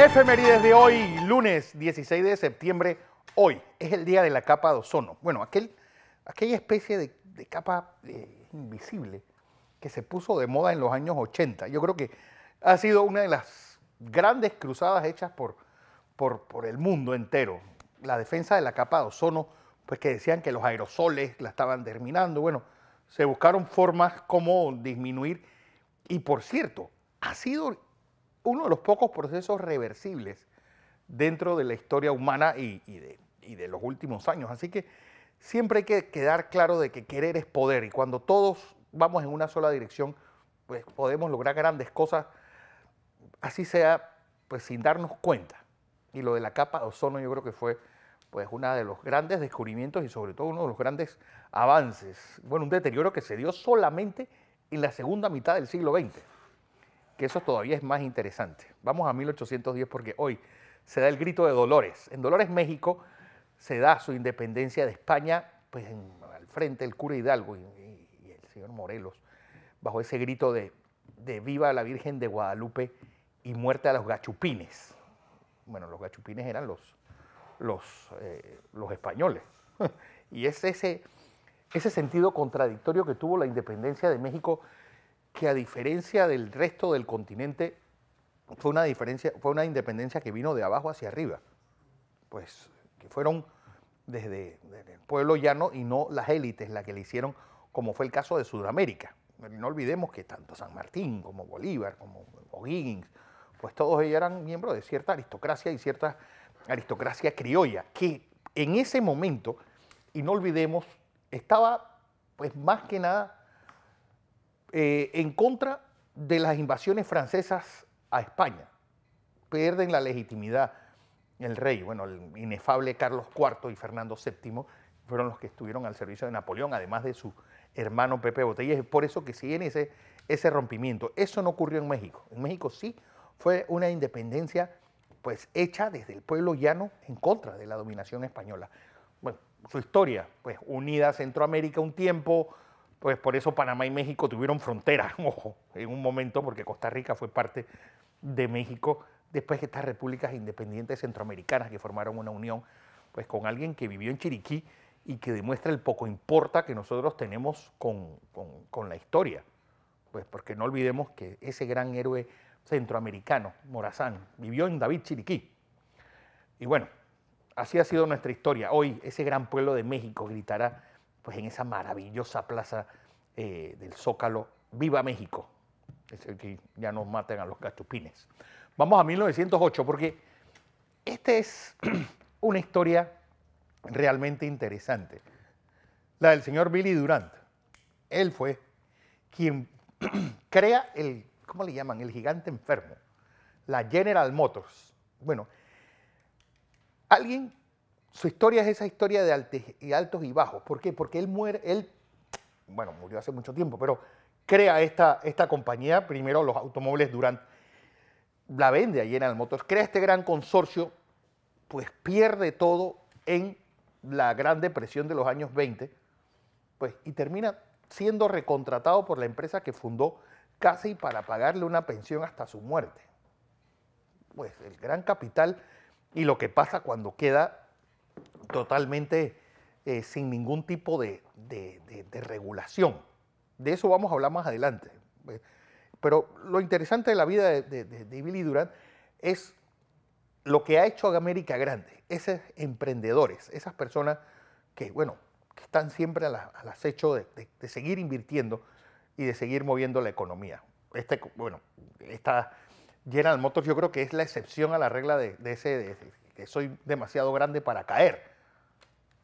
Efemérides de hoy, lunes 16 de septiembre. Hoy es el día de la capa de ozono. Bueno, aquel, aquella especie de, capa eh, invisible que se puso de moda en los años 80. Yo creo que ha sido una de las grandes cruzadas hechas por, por, por el mundo entero. La defensa de la capa de ozono, pues que decían que los aerosoles la estaban terminando. Bueno, se buscaron formas como disminuir. Y por cierto, ha sido uno de los pocos procesos reversibles dentro de la historia humana y, de, de los últimos años. Así que siempre hay que quedar claro de que querer es poder y cuando todos vamos en una sola dirección, pues podemos lograr grandes cosas, así sea, pues sin darnos cuenta. Y lo de la capa de ozono yo creo que fue pues uno de los grandes descubrimientos y sobre todo uno de los grandes avances. Bueno, un deterioro que se dio solamente en la segunda mitad del siglo XX que eso todavía es más interesante. Vamos a 1810 porque hoy se da el grito de Dolores. En Dolores, México, se da su independencia de España, pues al frente el cura Hidalgo y, el señor Morelos, bajo ese grito de, viva la Virgen de Guadalupe y muerte a los gachupines. Bueno, los gachupines eran los, los, eh, los españoles. y es ese, ese sentido contradictorio que tuvo la independencia de México que a diferencia del resto del continente, fue una, diferencia, fue una independencia que vino de abajo hacia arriba. Pues que fueron desde, el pueblo llano y no las élites las que le hicieron, como fue el caso de Sudamérica. No olvidemos que tanto San Martín como Bolívar, como O'Higgins, pues todos ellos eran miembros de cierta aristocracia y cierta aristocracia criolla, que en ese momento, y no olvidemos, estaba pues más que nada eh, en contra de las invasiones francesas a España. Pierden la legitimidad el rey, bueno, el inefable Carlos IV y Fernando VII fueron los que estuvieron al servicio de Napoleón, además de su hermano Pepe Botella. Es por eso que siguen ese, ese rompimiento. Eso no ocurrió en México. En México sí fue una independencia pues hecha desde el pueblo llano en contra de la dominación española. Bueno, su historia, pues unida Centroamérica un tiempo, pues por eso Panamá y México tuvieron frontera, ojo, en un momento, porque Costa Rica fue parte de México, después de estas repúblicas independientes centroamericanas que formaron una unión, pues con alguien que vivió en Chiriquí y que demuestra el poco importa que nosotros tenemos con, con la historia. Pues porque no olvidemos que ese gran héroe centroamericano, Morazán, vivió en David Chiriquí. Y bueno, así ha sido nuestra historia. Hoy ese gran pueblo de México gritará pues en esa maravillosa plaza eh, del Zócalo. ¡Viva México! Es el que ya nos matan a los cachupines. Vamos a 1908 porque esta es una historia realmente interesante. La del señor Billy Durant. Él fue quien crea el, ¿cómo le llaman? El gigante enfermo, la General Motors. Bueno, alguien su historia es esa historia de altos y, altos y bajos. ¿Por qué? Porque él muere, él, bueno, murió hace mucho tiempo, pero crea esta, esta compañía, primero los automóviles durante, la vende allí en Motors, crea este gran consorcio, pues pierde todo en la Gran Depresión de los años 20, pues, y termina siendo recontratado por la empresa que fundó casi para pagarle una pensión hasta su muerte. Pues el gran capital y lo que pasa cuando queda totalmente eh, sin ningún tipo de, regulación. De eso vamos a hablar más adelante. Pero lo interesante de la vida de, Billy Durant es lo que ha hecho a América grande, esos emprendedores, esas personas que, bueno, están siempre al acecho de seguir invirtiendo y de seguir moviendo la economía. Este, bueno, esta General Motors yo creo que es la excepción a la regla de, ese, que soy demasiado grande para caer.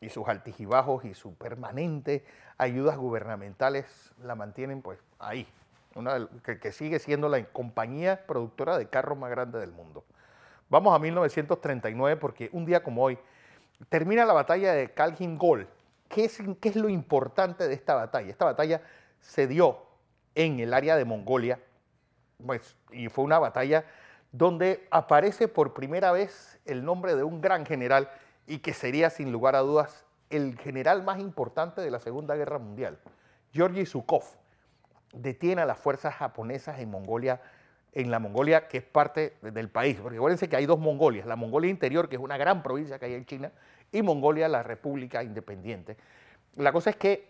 Y sus altijibajos y su permanente ayudas gubernamentales la mantienen pues ahí, una, que, sigue siendo la compañía productora de carros más grande del mundo. Vamos a 1939 porque un día como hoy termina la batalla de Kaljingol. Gol. ¿Qué es, ¿Qué es lo importante de esta batalla? Esta batalla se dio en el área de Mongolia pues, y fue una batalla donde aparece por primera vez el nombre de un gran general y que sería sin lugar a dudas el general más importante de la Segunda Guerra Mundial. Georgi Zhukov detiene a las fuerzas japonesas en Mongolia, en la Mongolia que es parte del país, porque acuérdense que hay dos Mongolias, la Mongolia Interior, que es una gran provincia que hay en China, y Mongolia, la República Independiente. La cosa es que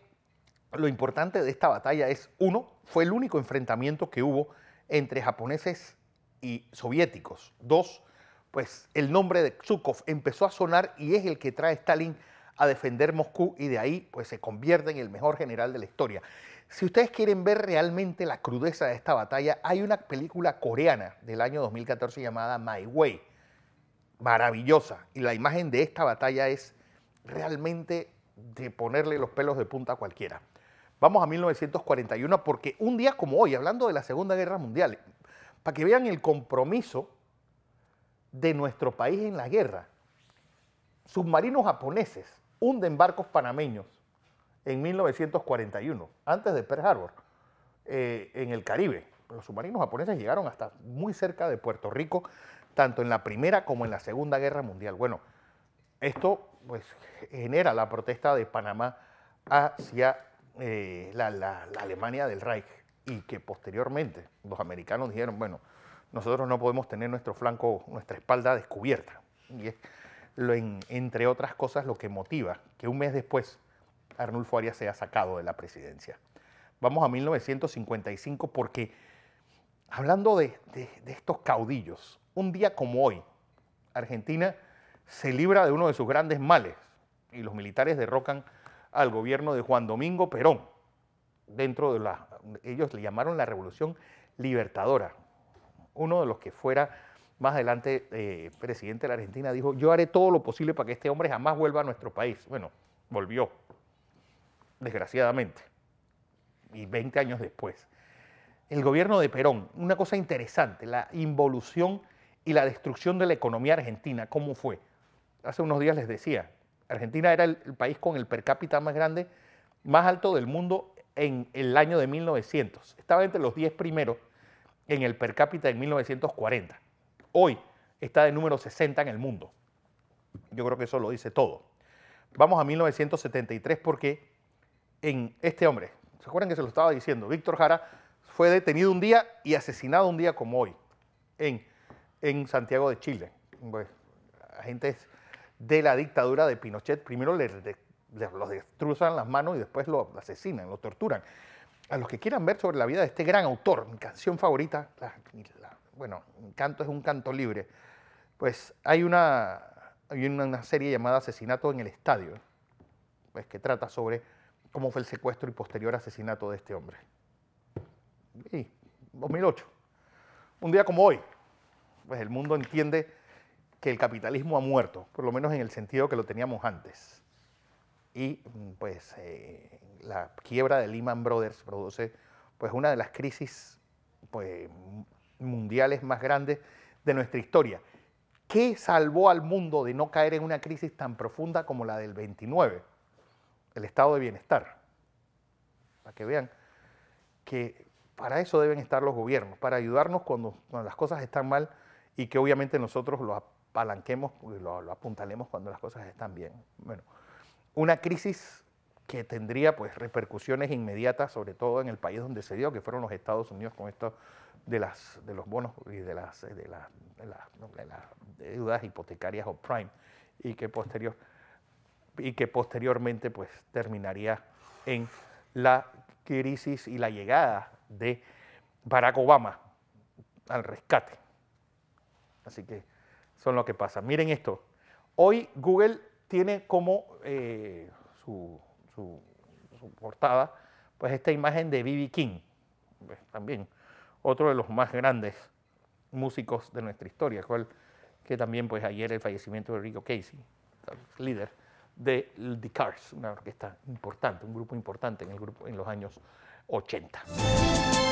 lo importante de esta batalla es, uno, fue el único enfrentamiento que hubo entre japoneses y soviéticos. Dos, pues el nombre de Zhukov empezó a sonar y es el que trae Stalin a defender Moscú y de ahí pues se convierte en el mejor general de la historia. Si ustedes quieren ver realmente la crudeza de esta batalla, hay una película coreana del año 2014 llamada My Way, maravillosa, y la imagen de esta batalla es realmente de ponerle los pelos de punta cualquiera. Vamos a 1941 porque un día como hoy, hablando de la Segunda Guerra Mundial, para que vean el compromiso de nuestro país en la guerra. Submarinos japoneses hunden barcos panameños en 1941, antes de Pearl Harbor, eh, en el Caribe. Los submarinos japoneses llegaron hasta muy cerca de Puerto Rico, tanto en la Primera como en la Segunda Guerra Mundial. Bueno, esto pues, genera la protesta de Panamá hacia eh, la Alemania del Reich y que posteriormente los americanos dijeron, bueno, nosotros no podemos tener nuestro flanco, nuestra espalda descubierta. Y es, entre otras cosas, lo que motiva que un mes después Arnulfo Arias sea sacado de la presidencia. Vamos a 1955 porque, hablando de estos caudillos, un día como hoy, Argentina se libra de uno de sus grandes males y los militares derrocan al gobierno de Juan Domingo Perón dentro de la ellos le llamaron la revolución libertadora. Uno de los que fuera más adelante eh, presidente de la Argentina dijo, yo haré todo lo posible para que este hombre jamás vuelva a nuestro país. Bueno, volvió, desgraciadamente, y 20 años después. El gobierno de Perón, una cosa interesante, la involución y la destrucción de la economía argentina, ¿cómo fue? Hace unos días les decía, Argentina era el, el país con el per cápita más grande, más alto del mundo en el año de 1900. Estaba entre los 10 primeros en el per cápita en 1940. Hoy está de número 60 en el mundo. Yo creo que eso lo dice todo. Vamos a 1973 porque en este hombre, ¿se acuerdan que se lo estaba diciendo? Víctor Jara fue detenido un día y asesinado un día como hoy en, en Santiago de Chile. Pues, agentes de la dictadura de Pinochet primero le, los destrozan las manos y después lo asesinan, lo torturan. A los que quieran ver sobre la vida de este gran autor, mi canción favorita, bueno, mi canto es un canto libre, pues hay una, hay una serie llamada Asesinato en el Estadio, pues que trata sobre cómo fue el secuestro y posterior asesinato de este hombre. Y 2008, un día como hoy, pues el mundo entiende que el capitalismo ha muerto, por lo menos en el sentido que lo teníamos antes y mm, pues eh, la quiebra de Lehman Brothers produce pues una de las crisis pues, mundiales más grandes de nuestra historia. ¿Qué salvó al mundo de no caer en una crisis tan profunda como la del 29? El estado de bienestar. Para que vean que para eso deben estar los gobiernos, para ayudarnos cuando, las cosas están mal y que obviamente nosotros lo apalanquemos, lo, lo apuntalemos cuando las cosas están bien. Bueno, una crisis que tendría pues repercusiones inmediatas, sobre todo en el país donde se dio, que fueron los Estados Unidos con esto de, las, de los bonos y de las, eh, de, deudas hipotecarias o prime, y que, posterior, y que posteriormente pues terminaría en la crisis y la llegada de Barack Obama al rescate. Así que son lo que pasa. Miren esto. Hoy Google tiene como eh, su, portada pues esta imagen de B.B. King, pues, también otro de los más grandes músicos de nuestra historia, cual, que también pues ayer el fallecimiento de Rico Casey, líder de The Cars, una orquesta importante, un grupo importante en, el grupo, en los años 80.